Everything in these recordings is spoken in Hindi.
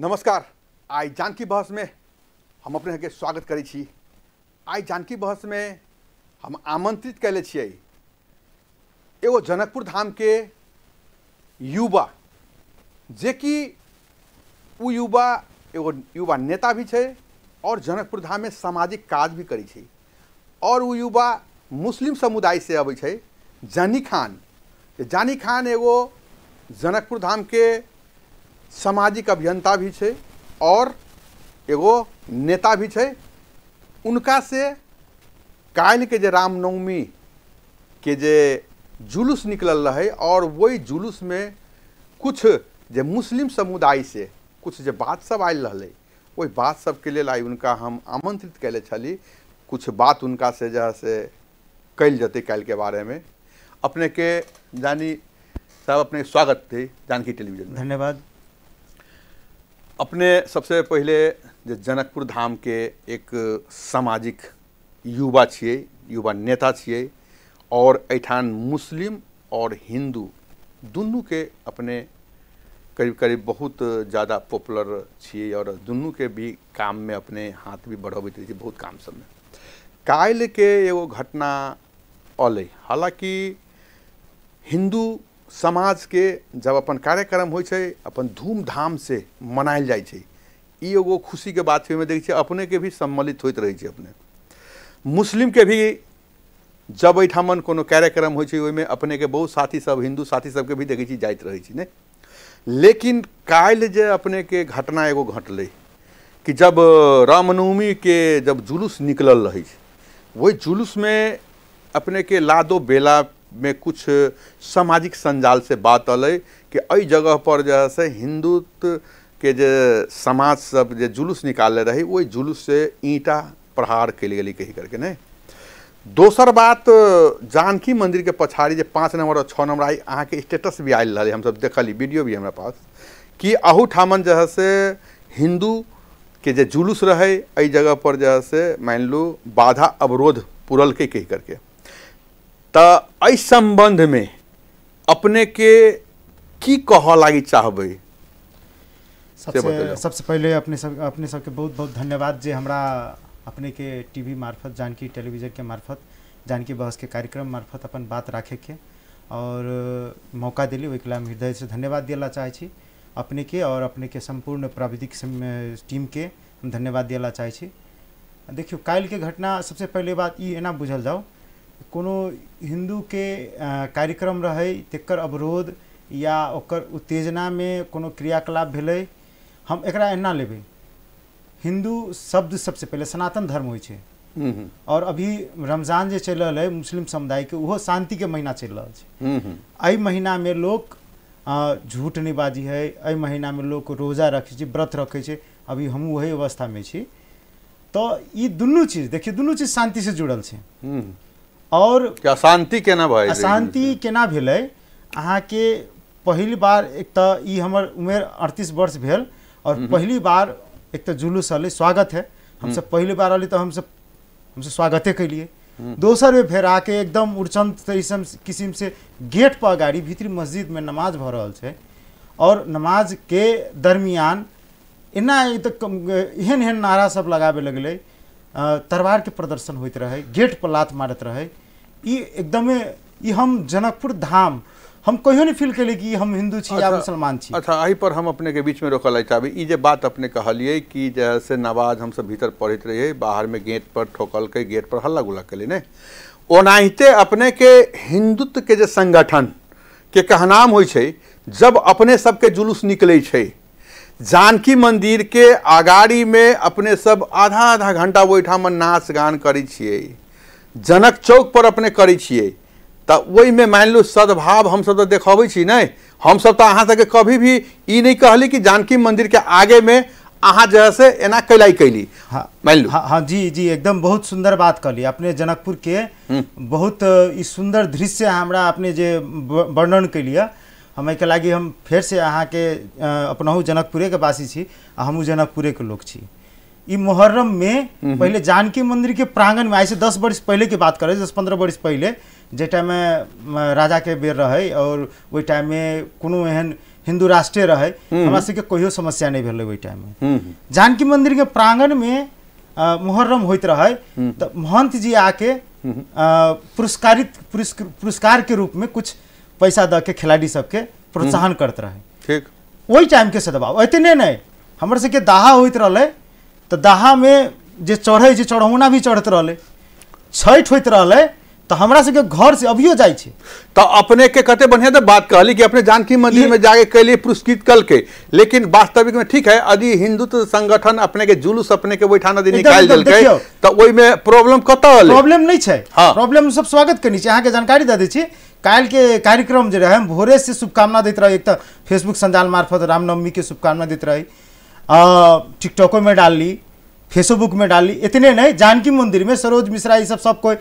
नमस्कार आई जानकी बहस में हम अपने के स्वागत करे छी जानकी बहस में हम आमंत्रित कैले एगो जनकपुर धाम के युवा जे कि उ युवा एगो युवा नेता भी छै और जनकपुर धाम में सामाजिक काज भी करै और उ युवा मुस्लिम समुदाय से अब जानी खान जानी खान एगो जनकपुर धाम के सामाजिक अभियंता भी है और एगो नेता भी छै उनका से काल के जे रामनवमी के जे जुलूस निकलल रहे और वही जुलूस में कुछ जे मुस्लिम समुदाय से कुछ जे बात सब आयल रहे वही बात के लिए उनका हम आमंत्रित कैले छी कुछ बात उनका से जो से कल जते कल के बारे में अपने के जानी साहब अपने स्वागत थे जानकी टेलीविजन धन्यवाद अपने सबसे पहले जो जनकपुर के एक सामाजिक युवा छे युवा नेता छे और एहिठाम मुस्लिम हिंदू हिन्दू के अपने करीब करीब बहुत ज़्यादा पॉपुलर और आओर के भी में अपने हाथ भी बढ़बैत रहै बहुत काम काल के एगो घटना अल हालाँकि हिंदू समाज के जब अपन कार्यक्रम हो धूमधाम अपन धूमधामसँ मनायल जाइ छै ई एगो बात है देखिए अपने के भी सम्मिलित होते रहै अपने मुस्लिम के भी जब एहिठामन को कार्यक्रम हो छै ओहिमे बहुत साथी सब हिंदू साथी देखै भी देखे रहै छी ने लेकिन काल्हि जे के घटना एगो घटल कि जब रामनवमी के जब जुलूस निकलल रहै जुलूस में अपने के लादो बेला में कुछ सामाजिक संजाल से बात अल कि अ जगह पर जो है हिंदुत्व के जे समाज सब जे जुलूस निकाले रही वही जुलूस से ईटा प्रहार के लिए कही करके नहीं दोसर बात जानकी मंदिर के पछाड़ी जो पाँच नंबर और छः नंबर आई अहाँ के स्टेटस भी आयल रही हम सब देखल वीडियो भी हमारे पास कि अहू ठामन जो है से हिंदू के जे जुलूस रहे अ जगह पर जो है से मान लू बाधा अवरोध पुरल के कही करके संबंध में अपने के की कहऽ लागि चाहब सबसे सबसे पहले अपने सब अपने सबके बहुत बहुत धन्यवाद जे हमरा अपने के टीवी मार्फत जानकी टेलीविज़न के मार्फत जानकी बहस के कार्यक्रम मार्फत अपन बात रखे के और मौका दिली वही हम हृदय से धन्यवाद दिला चाहे छी अपने के और अपने के संपूर्ण प्राविधिक टीम के हम धन्यवाद दिला चाहे छी देखियो काल्हि के घटना सबसे पहले बात ये एना बुझल जाओ कोनो हिंदू के कार्यक्रम रहे तर अवरोध या ओकर में कोनो क्रियाकलाप भेल हम एकरा एना लेबै हिंदू शब्द सबसे पहले सनातन धर्म हो और अभी रमजान जे चल रहा है मुस्लिम समुदाय वह शांति के महीना चल रहा है अ महीना में लोग झूठ नहीं बाजी है अ महीना में लोग रोजा रखे व्रत रखे अभी अभी वही अवस्था में छी तो ई दुनू चीज देखिए दुनू चीज शांति से जुड़ल है और अशांति केना भाई अशांति केना भेलै अहाँ के पहली बार एक तो ई हमर अड़तीस वर्ष भेल और हम्म हम्म। पहली बार एक तो जुलूस अल स्वागत है हमसे हम्म। पहली बार अल तो हम हमसे स्वागते कलिए दोसर में फिर आके एकदम उड़चंद किस्म से गेट पर गाड़ी भीतरी मस्जिद में नमाज भ रहा है और नमाज के दरमियान एना एहन एहन नारा सब लगाबे लगलै तरवार के प्रदर्शन रहे गेट पर लात मारत रहे एकदम हम जनकपुर धाम हम कहियो नहीं फील कैल कि हम हिंदू छी या अच्छा, मुसलमान छी अच्छा अही पर हम अपने के बीच में रोक है चाहबे जे बात अपने कहलिए कि जैसे नवाज हम सब भीतर पढ़ित रहिए बाहर में गेट पर ठोकल के गेट पर हल्ला गुल्ला कल ने ओनाते अपने के हिंदुत्व के जे संगठन के कहनाम हो जब अपने सबके जुलूस निकले जानकी मंदिर के आगाड़ी में अपने सब आधा आधा घंटा वहीठाम नाच गान करे जनक चौक पर अपने करे छियै तऽ ओहिमे सद्भाव हम सब देखबै छी नहि हमसभ तऽ अहाँ सभके कभी भी ई कहली कि जानकी आगे में अहाँ जो है से एना कैलाई कैली हाँ मान लो हाँ, हाँ जी जी एकदम बहुत सुंदर बात कहली अपने जनकपुर के बहुत सुंदर दृश्य हमारा अपने जे वर्णन कलिए हम एक लगी हम फिर से अहाँ के अपनहू जनकपुरे के वासी छी जनकपुरे के लोग छी मुहर्रम में हम्म हम्म। पहले जानकी मंदिर के प्रांगण में से दस वर्ष पहले के बात करें दस पंद्रह वर्ष पहले जे टाइम में राजा के बेर रहे और वही टाइम में कोनो एहन हिंदू राष्ट्र रहे हमारा हम्म। सबके कोई समस्या नहीं भेल वही टाइम में जानकी मंदिर के प्रांगण में मुहर्रम होते रहे तो महंत जी आके पुरस्कारित पुरस्कार के रूप में कुछ पैसा दके खिलाड़ी सबके प्रोत्साहन हम्म। करते रहे ठीक वही टाइम के से दबाव इतने नहीं हमारे सबके दाहा होते रहे तो दाहा में जो चढ़े जो चढ़ौना भी चढ़ते रहे छठ होते रहे तो हमरा सबके घर से अभियो जाए छे तो अपने के कते बढ़िया तो बात कहली कि अपने जानकी मंदिर में जाके के लिए पुरस्कृत कल के लेकिन वास्तविक में ठीक है यदि हिंदुत्व संगठन अपने के जुलूस अपने के बैठाना दिन निकाल दल के तो वही में प्रॉब्लम कत प्रॉब्लम नहीं है प्रॉब्लम सब स्वागत करनी चाहिए अहा के जानकारी दे दी काल के कार्यक्रम जो रहे भोरे से शुभकामना दी रहे एक तो फेसबुक संजाल मार्फत रामनवमी के शुभकामना दी रहे टिकटॉकों में डाल ली फेसबुक में डाल ली इतने नहीं जानकी मंदिर में सरोज मिश्रा ये सब सब कोई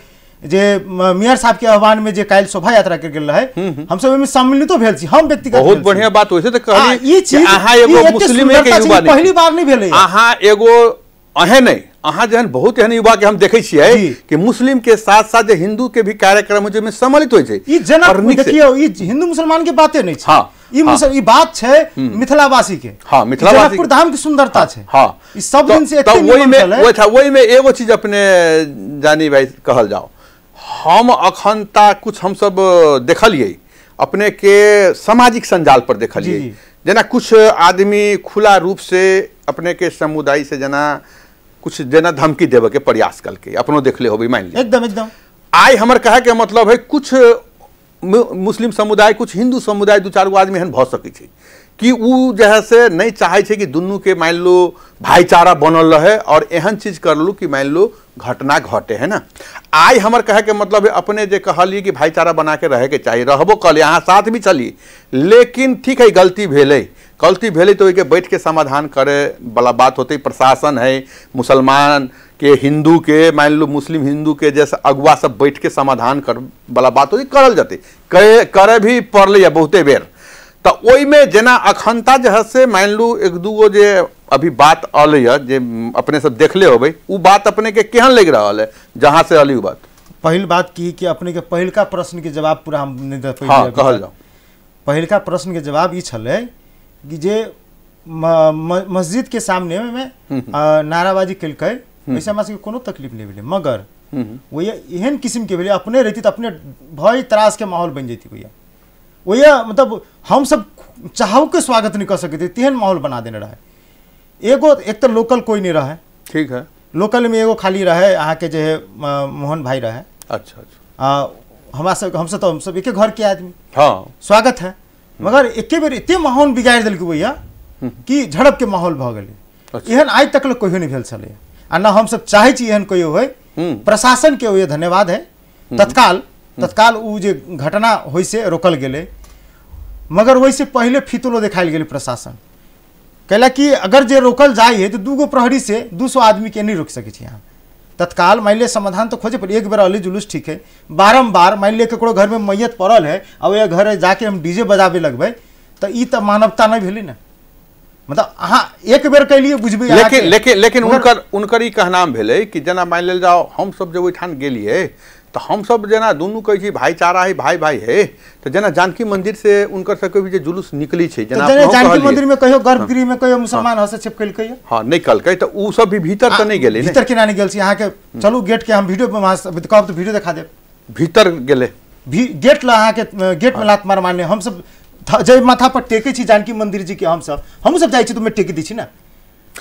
जे मेयर साहब के आह्वान में जे काल शोभा यात्रा कर गेल रहे हम्म, हम्म। हम सब में सम्मिलित भेल छी हम व्यक्तिगत बहुत बढ़िया बात होय से त कहली ई चीज आहा एगो मुस्लिम के युवा पहली बार नहीं भेले आहा एगो अहे नहीं अहाँ जहन बहुत एहन युवा के हम देखे कि मुस्लिम के साथ साथ हिंदू के भी कार्यक्रम होइ सम्मिलित हो हिंदू मुसलमान के हाँ, हाँ। बात छै हम्म। मिथिलावासी के हाँ मिथिलावासी धाम की सुंदरता हाँ, हाँ। सब दिन से में में एगो चीज अपने जानी भाई कहल जाओ हम अखन तक कुछ हम सब अपने के सामाजिक संजाल पर देखलिए जना कुछ आदमी खुला रूप से अपने के समुदाय से जना कुछ देना धमकी देवे के प्रयास कल के अपनो देखले हो मान ली एकदम एकदम आय हमारे कहे के मतलब है कुछ मुस्लिम समुदाय कुछ हिंदू समुदाय दू चार गो आदमी एहन भ सकै कि उ से नहीं चाहे कि दुनू के मान लो भाईचारा बनल रहे और एहन चीज कर लो कि मान लो घटना घटे है ना आई हमार कहे के मतलब है अपने जे कहलिए कि भाईचारा बना के रहे के चाहिए रहबो कल यहाँ साथ भी चली लेकिन ठीक है गलती भेले गलती भेले तो ओके बैठ के समाधान करे वाला बात होते प्रशासन है मुसलमान के हिंदू के मान लो मुस्लिम हिंदू के जैसे अगुआ सब बैठ के समाधान कर वाला बात होती करल जते करे करे भी पड़ल है बहुते बेर तो वही में जना अखनता जो से मान लू एक दूगो जे अभी बात अल जे अपने सब देखले होबे उ बात अपने के केहन लग रहा है जहाँ से अल बात पहल बात की कि अपने के पहल का प्रश्न के जवाब पूरा हम हाँ, कहल जाओ पहल का प्रश्न के जवाब ये कि जे मस्जिद के सामने में हम्म, हम्म। नाराबाजी कलकै ऐसे हम्म। हमरा सबके कोनो तकलीफ नहीं भेलै मगर वही एहन किस्म के भेलै अपने रहती तो अपने भय त्रास के माहौल बन जती भैया वही मतलब हम सब चाहो के स्वागत नहीं कर सकते तेहन माहौल बना देने रहे एगो एक तो लोकल कोई नहीं रहे ठीक है लोकल में एगो खाली रहे अहाँ के जो है मोहन भाई रहे अच्छा अच्छा आ, हम सब तो हम सब एक घर के आदमी हाँ स्वागत है मगर एक बेर एत माहौल बिगाड़ दिल्क भैया कि झड़प के माहौल भले अच्छा। एहन आज तक कहो नहीं नहि भेल छलैए आ ना हम सब चाहे एहन हो हम्म। प्रशासन के ओहि धन्यवाद है हम्म। तत्काल हम्म। तत्काल ओ जे घटना से रोकल गए मगर वैसे पहले फितलो देखा गया प्रशासन कैला कि अगर जे रोकल जाए तो दूगो प्रहरी से दू सौ आदमी के नहीं रोक सकते अहाँ तत्काल मान लिया समाधान तो खोजे पर एक बेर अली जुलूस ठीक है बारम्बार मान लिया ककड़ो घर में मैयत पड़ल है और वह घर जाके हम डीजे बजाबे लगबे तो तो मानवता नहीं भेली ना मतलब अहाँ एक बेर के लिए लेकिन लेकिन लेकिन उनकर उनकर ही कहनाम भेले कि जना मान ले जाओ हम सब जब ओठान गेलियै तो हम सब जना दुनू कहै छी भाईचारा है भाई भाई है तो जना जानकी मंदिर से उनकर सके भी जुलूस निकली छै जना तो जानकी मंदिर में कहो गर्भगृह में कहो मुसलमान हस्तक्षेप केलकै हां नहीं कल कलकै तो उ सब भी भीतर आ, तो नहीं गेले भीतर किना नहीं गेल छी अहाँ के चलू गेट के हम वीडियो पे कहब तो वीडियो दिखा देब भीतर गेले गेट ला अहाँ के गेट में लात मार मारने हम सब जय माथा पर टेके छी जानकी मंदिर जी के हम सब हम सब जाई छी तो मैं टेक दी छी ना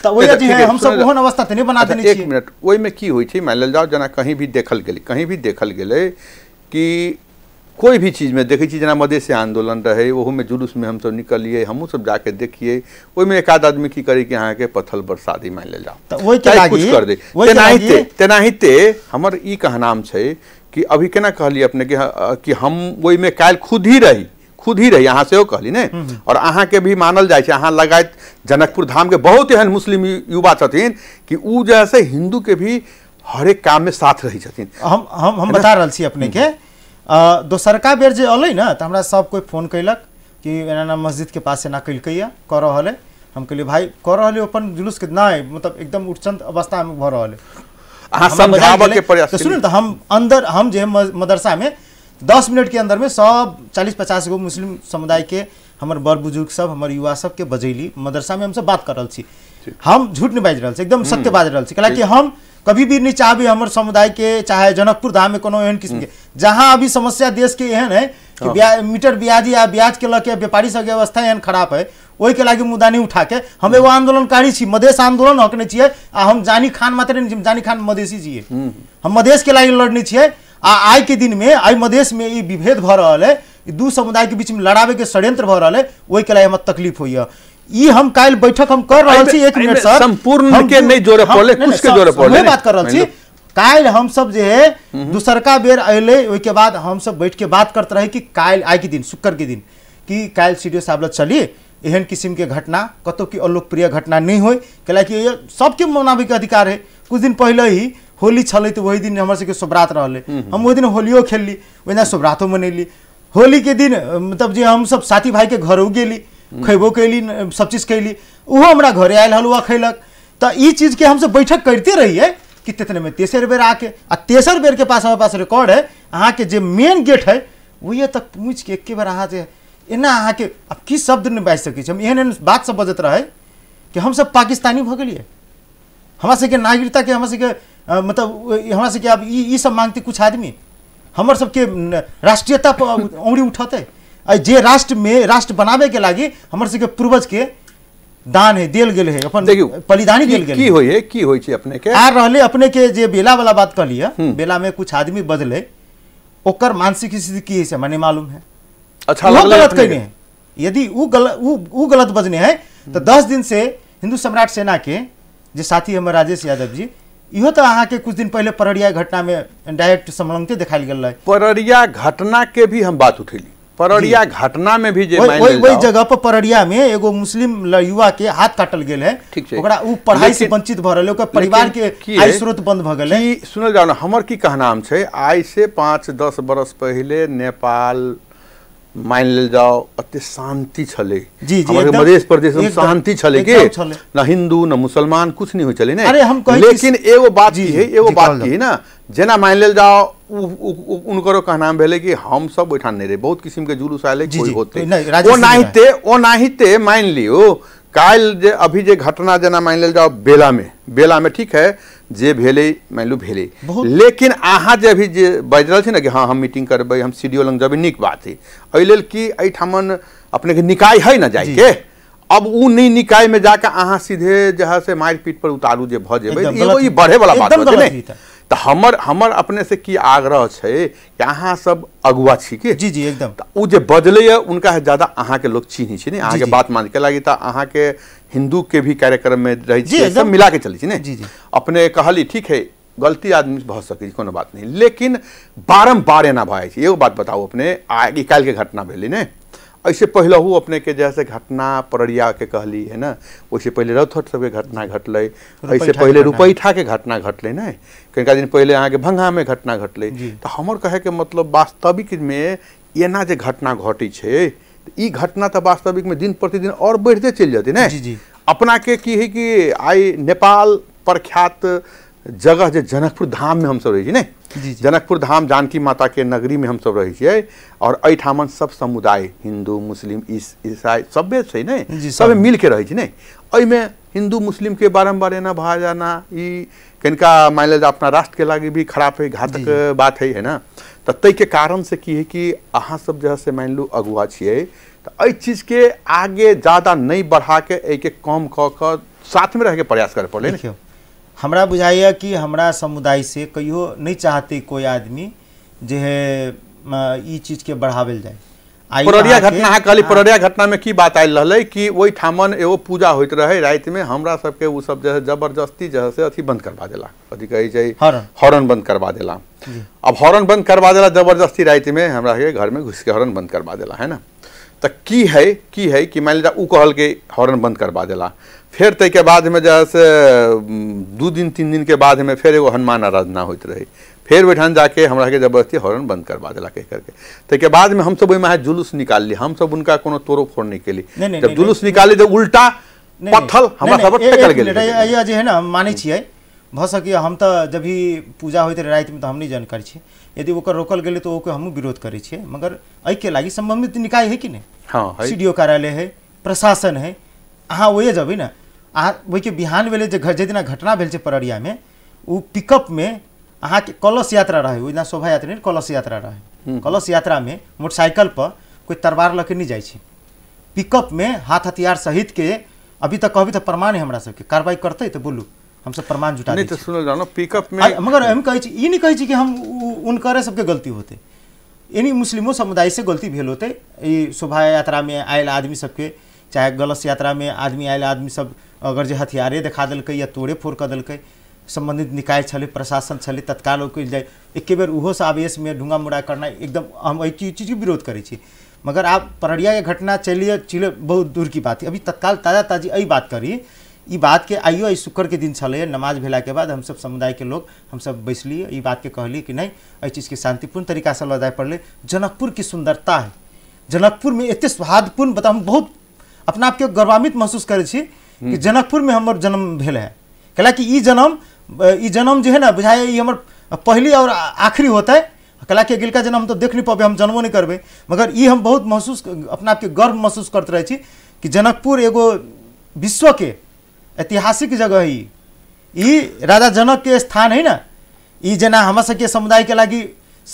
तो अच्छा, तो बना अच्छा, एक मिनट में की मान लेल कहीं भी देखल गए कहीं भी देखल गए कि कोई भी चीज़ में देखिए जना जेना आंदोलन रहे हम सब निकलिए निकलियै सब जाके वही में एक आध आदमी की करे कि अहाँके पत्थल बरसादी मान ले जाओ तो कुछ कर दे तेनाते तेनाते हमारे कहनाम है कि अभी केना कहलिए अपने कि हम में काल्हि खुद ही रही खुद ही रही अहाँ से कहली ने हम्म, हम्म। और अहाँ के भी मानल जाए अहाँ लगा जनकपुर धाम के बहुत एहन मुस्लिम युवा छथिन कि उ जैसे हिंदू के भी हर एक काम में साथ रही छथिन हम हम हम बता रहा अपने के हम्म। दोसरका बेर जे अलै ना तो हमरा सब कोई फोन कैलक कि एना मस्जिद के पास एना कलक कर रहा है हम कहलिए भाई कर रहा है अपन जुलूस के ना मतलब एकदम उच्चंत अवस्था में भ रहा है अहाँ के प्रयास सुनू तो हम अंदर हम जे मदरसा में दस मिनट के अंदर में सब चालीस पचास गो मुस्लिम समुदाय के हमारे बड़ बुजुर्ग सब हमारे युवा सब के बजैली मदरसा में हम सब बात कर रही हम झूठ नहीं बाजि एकदम सत्य हम्म। बाजि रहे कैलाकि हम कभी भी नहीं चाहबी हमारे समुदाय के चाहे जनकपुर धाम में कोनो एहन किस्म हम्म। के जहाँ अभी समस्या देश के एहन है कि हाँ। ब्या, मीटर ब्याज या ब्याज के लगे व्यापारी सब व्यवस्था एहन खराब है वही के लगे मुद्दा नहीं उठा के हम एगो हम्म। आंदोलनकारी छी मधेश आंदोलन हकने छे आ हम जानी खान मात्र नहीं जानी खान मधेशी जी हम मधेश के लिए लड़ने छे आ आय के दिन में आय मधेश में ये विभेद भ रहा है दू समुदाय के बीच में लड़ावे के षड्यंत्र भ रहा है वही के लिए हमें तकलीफ हो हम कल बैठक हम कर रहा एक मिनट सर संपूर्ण के नहीं जोड़े पड़े कुछ के जोड़े पड़े बात कर रहा छी हम सब जो है हम्म। दूसरका बेर अल के बाद हम सब बैठ के बात करते रहे कि कल आय के दिन शुक्र के दिन कि कल डी ओ साहब चली एहन किस्म के घटना कतौ की अलोकप्रिय घटना नहीं हो कैला कि सबके मनाबे के अधिकार है कुछ दिन पहले ही होली छल तो वही दिन हमारे सबके सोबरात रहे हम वही दिन होलियो खेलली वही दिन सोबरातो मनैली होली के दिन मतलब जो हम सब साथी भाई के घरों गेली खेबो कैली सब चीज कैली वह हमारा घर आयल हलुआ खैलक तो ये चीज के सब बैठक करते रहिए कि तेतने में तेसर बेर आके आ तेसर बेर के पास हमारे पास रिकॉर्ड है अहाँ के जो मेन गेट है वही तक पूछ के एक बार अहाँ से एना अहाँ के अब की शब्द नहीं बाजि सक हम एहन एहन बात सब बजत रहे कि हम सब पाकिस्तानी भगलिए हमारे सबके नागरिकता के हमारे मतलब हमारा सबके आब सब मांगते कुछ आदमी हमारे सबके राष्ट्रीयता औंगड़ी उठते आ जे राष्ट्र में राष्ट्र बनाबे के लागी हमारे सबके पूर्वज के दान है दिल गेल है अपन बलिदानी दिल गेल की हो है की अपने के आ रहले अपने के जे बेला वाला बात लिया हम्म। बेला में कुछ आदमी बदले ओकर मानसिक स्थिति की है मैंने मालूम है अच्छा गलत कहने है यदि उ गलत गलत बजने हैं तो हम्म। दस दिन से हिंदू सम्राट सेना के जे साथी हमारे राजेश यादव जी इहो तो अहाँ के कुछ दिन पहले पररिया घटना में डायरेक्ट समलंगते दिखाई गल पररिया घटना के भी हम बात उठेली पररिया घटना में भी जे वही वही जगह पर पररिया में एगो मुस्लिम युवा के हाथ काटल गेल है ओकरा उ पढ़ाई से वंचित भ रहल ओकर परिवार के आय स्रोत बंद भ गेल है सुनल जाओ हमर की कहनाम छै आइ से 5 10 बरस पहले नेपाल मानि ले जाओ अते शांति छले जी जी हमारे मधेश प्रदेश में शांति छले के न हिंदू न मुसलमान कुछ नहीं हो चले ने अरे हम लेकिन एगो बात जी है एगो बात की है ना जना मान ले जाओ उनकरो कहना भेले कि हम सब बैठान नहीं रहे बहुत किस्म के जुलूस आए होते ओनाहिते ओनाहिते मान लियो कल अभी जे घटना लिया जाओ बेला में बेला में ठीक है जे भेले मान लू भेले लेकिन अहाँ जे अभी जे बाजि रहल ना कि हाँ हम मीटिंग करब हम सी डी ओ लग जेबै निक बात है अल कि अठमन अपने के निकाय है जाए के अब उ नहीं निकाय में जाकर अहाँ सीधे जहाँ से मारपीट पर उतारू जे भऽ बढ़े वाला बात तो हमर हमर अपने से की आग्रह है कि अहाँ सब अगुआ छी के जी जी एकदम वो जे है उनका ज्यादा अहाँ के लोग चीनी छी ने अहाँ के बात मान के लगी अहाँ के हिंदू के भी कार्यक्रम में रह छी सब मिला के चली छी ने जी जी अपने कहली ठीक है गलती आदमी भऽ सकै छै कोनो बात नहीं लेकिन बारम्बार एना भाई जाइ एगो बात बताऊ अपने कल के घटना भेलै ने ऐसे पहिलहू अपने के जैसे घटना पररिया के कहली है ना वैसे पहले रथहट सबके घटना घटल ऐसे पहले रुपैठा के घटना घटल ना कनिका दिन पहले अहाँ के भंगा में घटना घटल तो हमार कहे के मतलब वास्तविक में एना जो घटना घटी है तो घटना तो वास्तविक में दिन प्रतिदिन और बढ़ते चल जाते ना अपना के की है कि आई नेपाल प्रख्यात जगह जो जनकपुर धाम में हम सब रही नहीं जनकपुर धाम जानकी माता के नगरी में हम सब छियै और अठाम सब समुदाय हिंदू मुस्लिम ईसाई सब है ने सभे मिल के रही नहीं ने हिंदू मुस्लिम के बारम्बार एना भा जाना इनका कनिका मान लिया अपना राष्ट्र के लागे भी खराब है घातक बात है ना तो तै के कारण से की है कि अहाँ सब जो है से मान लू अगुआ छे तो चीज के आगे ज़्यादा नहीं बढ़ा के के कम कह के साथ में रह के प्रयास करे पड़े हमरा बुझाइए कि हमरा समुदाय से कहियो नहीं चाहते कोई आदमी जे है ई चीज के बढ़ावल जाए पुररिया घटना है कहली पुररिया घटना में की बात आयल है कि वही ठामन एगो पूजा होत रहे रात में हमरा सबके वो सब जो जबरदस्ती जो से अथी बंद करवा दिला अथी कही जाए हॉर्न बंद करवा दिला अब हॉर्न बंद करवा दिला जबरदस्ती रात में हमरा के घर में घुस के हॉर्न बंद करवा दिला है ना तो की है की है कि मान लीजिए ऊ कहल के हॉर्न बंद करवा दिला फिर तै के बाद में जैसे से दू दिन तीन दिन के बाद में फिर एगो हनुमान आराधना होते रहे फिर वैठान जाके हमरा के जबरदस्ती हॉर्न बंद करवा दिला कह करके तै के बाद में हम सब वही जुलूस निकाल ली हम सब उनका कोनो तोड़ो फोड़ नहीं के लिए जब जुलूस निकाली तो उल्टा पत्थर हमारा सब टकल गेल ये जे है ना माने छिए भ सकिए हम तो जब भी पूजा होते रहे रात में तो हम नहीं जानकारी छे यदि वो रोकल गए तो हम विरोध करे छे मगर अई के लागी संबंधित निकाय है कि नहीं हाँ सी डी ओ कार्यालय है प्रशासन है अहाँ वही जब ना अहाँ ओहिके बिहान भेलै जे दिना घटना में उ पिकअप में पिकअपमे के कलश यात्रा रहे दिना शोभा यात्रा नहि कलश यात्रा रहे कलश यात्रामे मोटरसाइकिलपर कोइ तरवार लऽ कऽ नहि जाइ छै हाथ हथियार सहित के अभी तक कहबै प्रमाण है हमारे कार्रवाई करते तो बोलू सब प्रमाण जुटा नहीं तो सुनो जानो पिकअप में मगर हम कहे छी नहीं कहे कि हम उनकरे सबके गलती होते यानी मुस्लिमों समुदाय से गलती भेल होते शोभा यात्रा में आयल आदमी सबके चाहे गलत यात्रा में आदमी आयल आदमी सब अगर जो हथियारे देखा दिल्क या तोड़े फोड़ कर दिल्क संबंधित निकाय छे प्रशासन छे तत्काल जाए एक बेर उहो से आवेश में ढूंगा मुड़ा करना एकदम हम एक चीज के विरोध करे मगर आप पररिया के घटना चलिए चिले बहुत दूर की बात है अभी तत्काल ताज़ा ताजी अ बात करी बात के आइयो आई शुक्र के दिन छे नमाज भेला के बाद हम सब समुदाय के लोग हम सब बैसलिए बात के कहली कि नहीं अ चीज़ के शांतिपूर्ण तरीका से जाए पड़े जनकपुर की सुंदरता है जनकपुर में एते सौहार्दपूर्ण हम बहुत अपना आपके गौरवान्वित महसूस करे कि हम्म। जनकपुर में हमर जन्म भेल है कैला ई जन्म जन्म जो है ना बुझाए हमर पहली और आखिरी होता है कैलाकि का जन्म हम तो देख नहीं पाबे हम जनमो नहीं करबे मगर ई हम बहुत महसूस अपना आपके गर्व महसूस करते रहे कि जनकपुर एगो विश्व के ऐतिहासिक जगह है ई राजा जनक के स्थान है ना ई जना हमारा सबके समुदाय के लागी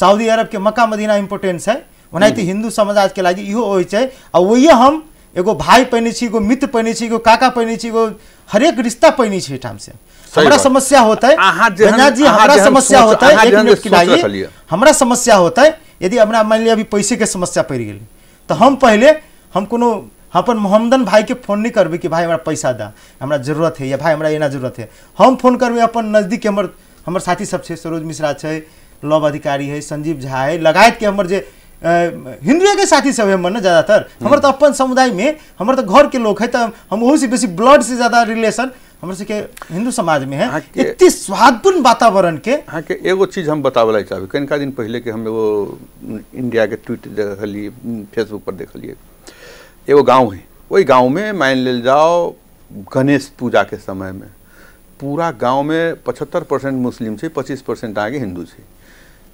सऊदी अरब के मक्का मदीना इम्पोर्टेंस है वनाते हिंदू हम्म। समाज के लागी इो हो आ वही हम एगो भाई पैने छी एगो मित्र पैने छी एगो काका पैने छी एगो हरेक रिश्ता पैने छी ठाम से हमारा समस्या होता है जी हमारा समस्या होता एक मिनट खिलाइए हमारा समस्या होता यदि हमारा मान लिया अभी पैसे के समस्या पड़ गई तो हम पहले हम कोनो अपन मोहम्मदन भाई के फोन नहीं करबे कि भाई हमारा पैसा दा हमारा जरूरत है या भाई हमारा एना जरूरत है हम फोन करबे अपन नजदीक हमर हमर साथी सब है सरोज मिश्रा है लव अधिकारी है संजीव झा है लगायत के हमर जे हिंदुए के साथी सब हम न ज़्यादातर हमारे तो अपन समुदाय में हमारे तो घर के लोग है तो हम वही से बेसी ब्लड से ज़्यादा रिलेशन हमारे सबके हिंदू समाज में है हाँ, इतनी स्वादपूर्ण वातावरण के हाँ के एगो चीज़ हम बतावल चाहबे कनिका दिन पहले के हम एगो इंडिया के ट्वीट देखलिए फेसबुक पर देखलिए एगो गाँव है वही गाँव में मान ले जाओ गणेश पूजा के समय में पूरा गाँव में पचहत्तर परसेंट मुस्लिम है पच्चीस परसेंट आगे हिंदू है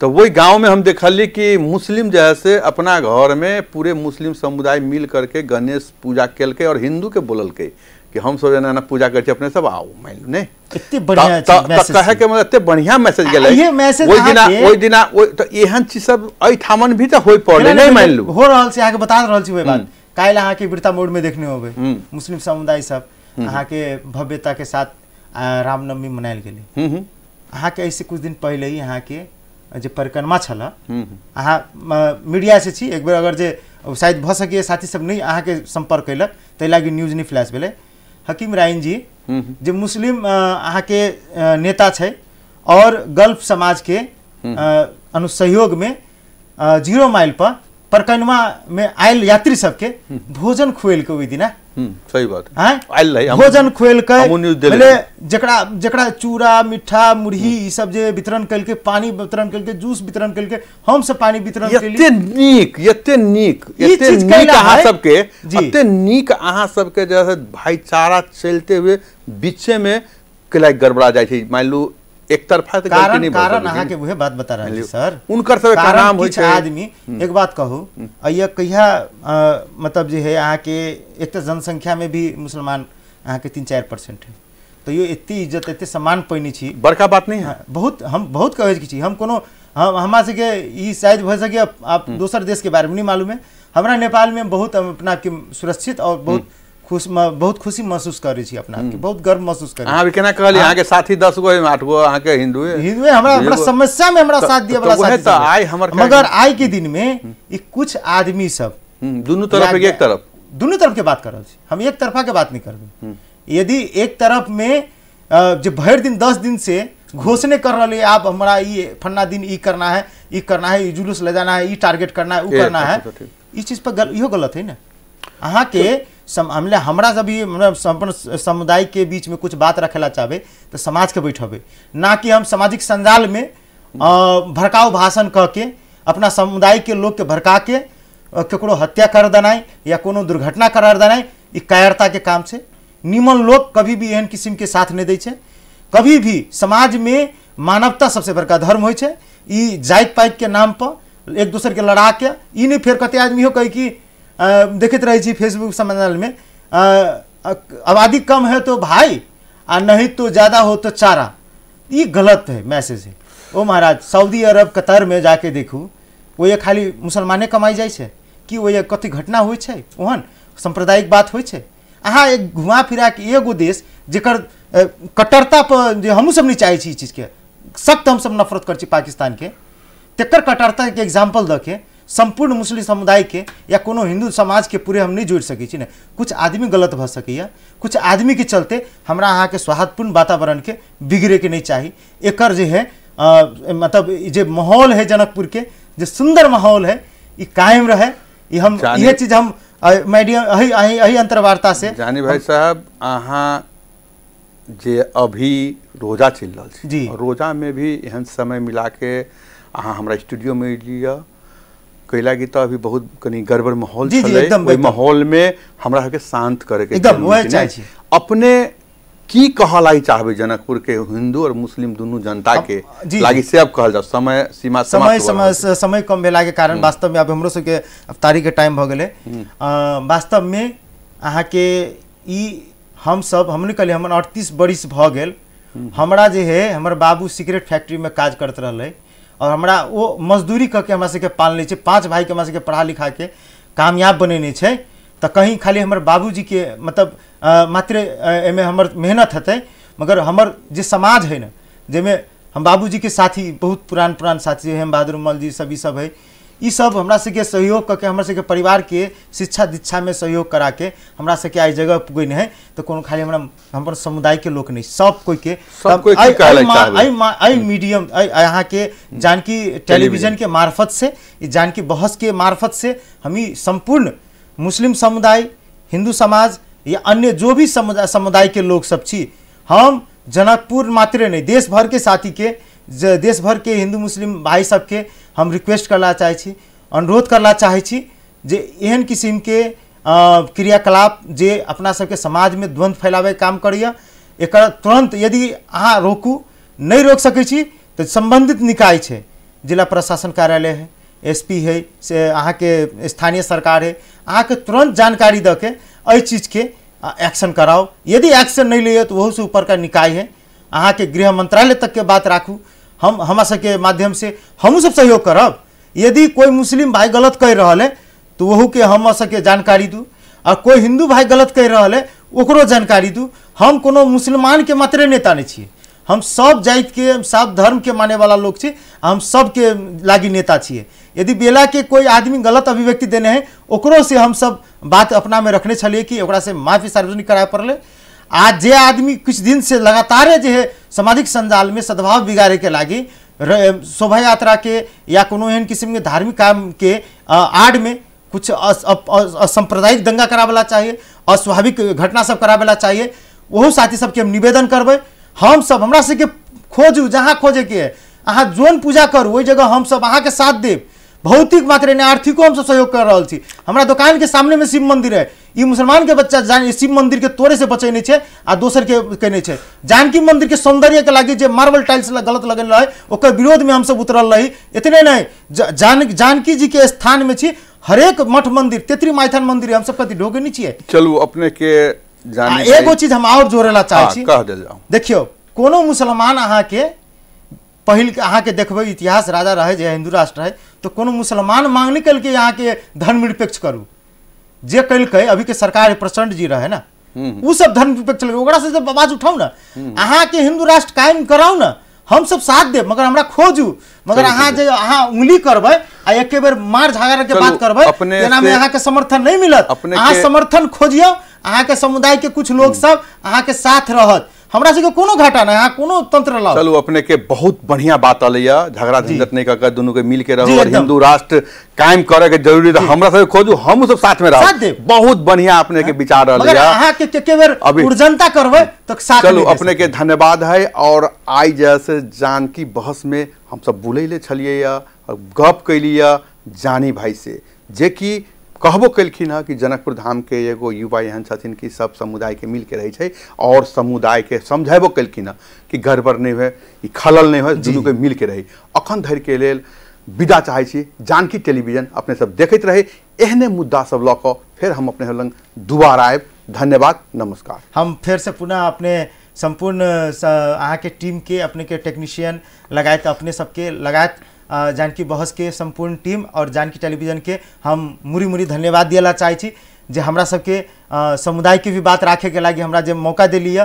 तो वही गांव में हम ली कि मुस्लिम जो है से अपना घर में पूरे मुस्लिम समुदाय मिल करके गणेश पूजा कल के और हिंदू के बोलल के कि हम सब जना पूजा कर अपने सब आओ मान ने इतने बढ़िया कहे के मतलब इतने बढ़िया मैसेज गेले मैसेज तो एहन चीज सब अई भी तो होई नहीं मान लू हो रहल बता रहल बात हम्म। मोड में देखने होबे हम्म। मुस्लिम समुदाय सब हम्म। अहा के भव्यता के साथ रामनवमी मनायल गए अहा के ऐसे कुछ दिन पहले ही अहा के जे परिक्रमा छला हम्म, हम्म। अहाँ मीडिया से छी एक बेर अगर जे शायद भऽ सकैए साथी सब नहि अहाँके सम्पर्क कयलक ताहि लागि न्यूज नहि फ्लैश भेलै हकीम राइन जी हम्म, जे मुस्लिम अहाँके नेता छै और गल्फ समाज के अनुसहयोग में जीरो माइल पर में आयल यात्री सबके भोजन खुएल के ओहि दिना हम्म, सही बात है हाँ? भोजन खोल मीठा मुरही ये हम्म। सब जे वितरण कल के पानी वितरण कल के जूस वितरण कल के हम सब पानी वितरण के लिए अहाँ सबके अहाँ सबके जैसे भाईचारा चलते हुए बीचे में कलाई गड़बड़ा जाए मान लू एक तरफा तो कारण कारण अहा के वह बात बता रहे सर उनकर सब का नाम छे आदमी हम्म। एक बात कहू आ हम्म। कहिया मतलब जे है अहा के एक तो जनसंख्या में भी मुसलमान अहा के 3 4% है तो यो इतनी इज्जत इतने सम्मान पैने छी बड़का बात नहीं है बहुत हम बहुत कहे छी हम कोनो हम हमरा से के ई शायद भ सके आप हम्म। दूसर देश के बारे में नहीं मालूम है हमरा नेपाल में बहुत अपना के सुरक्षित और बहुत खुश बहुत खुशी महसूस करे छी अपना के हम्म। बहुत गर्व महसूस करे हां केना कहली अहाँ के साथी 10 गो आठ गो अहाँ के हिंदू हिंदू हमरा हमरा समस्या में हमरा साथ दिए वाला साथी तो आई हमर मगर आई के दिन में ये हम्म। कुछ आदमी सब हम्म, दोनों तरफ एक तरफ दोनों तरफ के बात कर रहे हम एक तरफा के बात नहीं कर यदि एक तरफ में जो भर दिन दस दिन से घोषणे कर रहे आप हमारा ये फन्ना दिन ई करना है ई करना है जुलूस ले जाना है ई टारगेट करना है वो करना है तो इस चीज पर गल, यो गलत है ना अहा के तो सम हमने हमारा जब ये मतलब समुदाय के बीच में कुछ बात रखे चाहे तो समाज के बैठबे ना कि हम सामाजिक संजाल में भड़काऊ भाषण कह के अपना समुदाय के लोग के भड़का के ककरो हत्या कर देनाई या कोनो दुर्घटना करार देनाई ये कायरता के काम से निमन लोग कभी भी एहन किस्म के साथ नहीं दै कभी भी समाज में मानवता सबसे बड़का धर्म हो जाति पाति के नाम पर एक दूसर के लड़ा के ये नहीं फिर कते आदमी हो कही कि देखते रह फेसबुक फेसबुक में आबादी कम है तो भाई आ नहीं तो ज़्यादा हो तो चारा ये गलत है मैसेज है ओ महाराज सऊदी अरब कतर में जाके देखू वो ये खाली मुसलमाने कमाई जाए कि वो ये कथी घटना होइ सांप्रदायिक ओहन बात हो छै एक घुमा फिरा के एगो देश जर कट्टरता पर जे सब नहीं चाहे चीज़ के सख्त हम सब नफरत पाकिस्तान के पाकिस्तानके तकर के एग्जाम्पल द के संपूर्ण मुस्लिम समुदाय के या कोनो हिंदू समाज के पूरे हम नहीं जोड़ सकै कुछ आदमी गलत भ सक कुछ आदमी के चलते हमरा अहाँ के सौहार्दपूर्ण वातावरण के बिगड़े के नहीं चाहिए एकर जे है आ, मतलब जे माहौल है जनकपुर के जे सुंदर माहौल है ये कायम रहे ये हम ये चीज हम अही अंतर्वार्ता से जानी भाई साहब अहाँ जे अभी रोजा चल रहा जी रोजा में भी एहन समय मिला के अहाँ हमारा स्टूडियो में लिया कैला की तो अभी बहुत कनी गड़बड़ माहौल माहौल में हमरा सबके शांत करे के अपने की कहलाई चाहबे जनकपुर के हिंदू और मुस्लिम दोनों जनता के लागी से अब कहल जाओ समय सीमा समय समय समय कम भेला के कारण हम्म। वास्तव में अब हमरो सबके अफ्तारी के टाइम भ गेले हम्म। वास्तव में अहा के ई हम सब हमने कहले हम अड़तीस बरिस भ गेल हम्म। हमरा जे है हमर बाबू सिगरेट फैक्ट्री में काज करते रहले और हमरा वो मजदूरी करके हमरा सबके पालने छै पाँच के हमरा सबके पढ़ा लिखा के कामयाब बनेने छै तो कहीं खाली हमर के मतलब मात्र में हमर मेहनत हेतै मगर हमर जे समाज है ना जैमें हम के साथी बहुत पुरान पुरान साथी है बहादुर मल जी सभी सब है सब हमरा सबके सहयोग करके हमरा के परिवार के शिक्षा दीक्षा में सहयोग करा के हमरा सबके आई जगह नहीं है तो कोनो खाली हमरा पर समुदाय के लोग नहीं सब कोई के सब कोई आई, आई, आई, आई मीडियम यहाँ के हम्म। जानकी टेलीविजन के मार्फत से जानकी बहस के मार्फत से हम ही संपूर्ण मुस्लिम समुदाय हिंदू समाज या अन्य जो भी समुदाय समुदाय के लोग सब छी हम जनकपुर मात्र नहीं देश भर के साथी के देश भर के हिंदू मुस्लिम भाई सबके हम रिक्वेस्ट करना चाहे अनुरोध करना चाहे जे एहन किस्म के क्रियाकलाप जे अपना सबके समाज में द्वंद फैलावे काम करिए एक तुरंत यदि अहाँ रोकू नहीं रोक सकै तो संबंधित निकाय है जिला प्रशासन कार्यालय है एसपी है से अहाँ के स्थानीय सरकार है अहाँ के तुरंत जानकारी द अ चीज़ के एक्शन कराओ यदि एक्शन नहीं लिया तो वह से ऊपर का निकाय है अहाँ के गृह मंत्रालय तक के बात राखू हम हमारा के माध्यम से हमू सब सहयोग करब यदि कोई मुस्लिम भाई गलत कह रहा है तो वह के हम सबके जानकारी दू और कोई हिंदू भाई गलत कह रहा है ओकरो जानकारी दू हम को मुसलमान के मात्रे नेता नहीं छे हम सब जाति के सब धर्म के माने वाला लोग छे हम सब के लागी नेता छे यदि बेला के कोई आदमी गलत अभिव्यक्ति देने हैं ओकरो से हम सब बात अपना में रखने छे कि से माफी सार्वजनिक कराए पड़े आज जे आदमी कुछ दिन से लगातार जो है सामाजिक संजाल में सद्भाव बिगाड़े के लागे शोभा यात्रा के या कोनो एहन किस्म के धार्मिक काम के आड़ में कुछ असंप्रदायिक दंगा करावला चाहिए अस्वाभाविक घटना सब करावला चाहिए वह साथी सबके हम निवेदन करब हम सब हमरा सबके खोजू जहाँ खोजे के अहाँ जोन पूजा करू वही जगह हम सब अहाँ के साथ देव भौतिक मात्र ने आर्थिको सब सहयोग कर रहा थी हमारा दुकान के सामने में शिव मंदिर है मुसलमान के बच्चा जान शिव मंदिर के तोड़े से बचे नहीं है आ दोसर के कहने छे जानकी मंदिर के सौंदर्य के लगे जे मार्बल टाइल्स गलत लगल रहे ओकर विरोध में हम सब उतरल रही इतने नहीं जान जानकी जी के स्थान में छी हरेक मठ मंदिर तेतरी माइथान मंदिर हम सब कति ढोगे नहीं चाहिए चलू अपने के एगो चीज हम और जोड़े ला चाहे देखियो कोनो मुसलमान अहा के पहल अहाँके देख इतिहास राजा रहे जो हिन्दू राष्ट्र है तो को मुसलमान मांग के केलकै के धर्मनिरपेक्ष करू जे अभी के सरकार प्रचंड जी रहे ना हम्म। उ सब धर्मनिरपेक्ष चलबै जब आवाज उठाउ ने हम्म। के हिन्दू राष्ट्र कायम कराउ हम सब साथ दे मगर हमरा खोजू मगर अहाँ जे अहाँ उंगली करबै आ एक बेर मार झगड़ के बात करबै जेनामे के समर्थन नहीं मिलत अहाँ समर्थन खोजियौ के समुदाय के कुछ लोग हम्म। सब के साथ रहत हमरा से कोनो घाटा ना यहाँ कोनो तंत्र लाओ चलो अपने के बहुत बढ़िया बात आ लिया झगड़ा झंझट नहीं करके दोनों के मिल के रहो और हिंदू राष्ट्र कायम करे के जरूरी रहा हमरा से खोजू हम सब साथ में रहो साथ बहुत बढ़िया अपने के हाँ। विचार आ लिया के के अभी उर्जनता करवे तो साथ चलो अपने के धन्यवाद है और आई जैसे जान की बहस में हम सब बुले ले या गप कैलिए जानी भाई से जे की कहबो केलखिन कि जनकपुर धाम के एगो युवा एहन छथिन कि सभ समुदायके के रहै और समुदाय के समझेबो केलखिन हँ कि गड़बड़ हुए खलल नहीं खलल नहि के मिल के रही अखन के लिए विदा चाहे छी जानकी टेलीविजन अपने सब देखते रहे एहने मुद्दा सब लऽ फिर हम अपने लग दुबारा आए धन्यवाद नमस्कार हम फिर से पुनः अपने संपूर्ण अहाँ के टीम के अपने के टेक्नीशियन लगात अपने सबके लगात जानकी बहस के संपूर्ण टीम और जानकी टेलीविजन के हम मुरी मुरी धन्यवाद दिए चाहे जे हमरा सबके समुदाय की भी बात राखे के लागी हमरा जे मौका दिली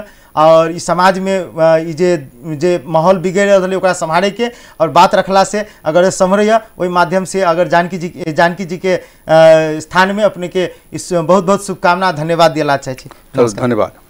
और इस समाज में जे जे माहौल बिगड़ रही ओकरा संभाले के और बात रखला से अगर संभरे वही माध्यम से अगर जानकी जी जानकी जी के स्थान में अपने के इस बहुत बहुत शुभकामना धन्यवाद दिला चाहे धन्यवाद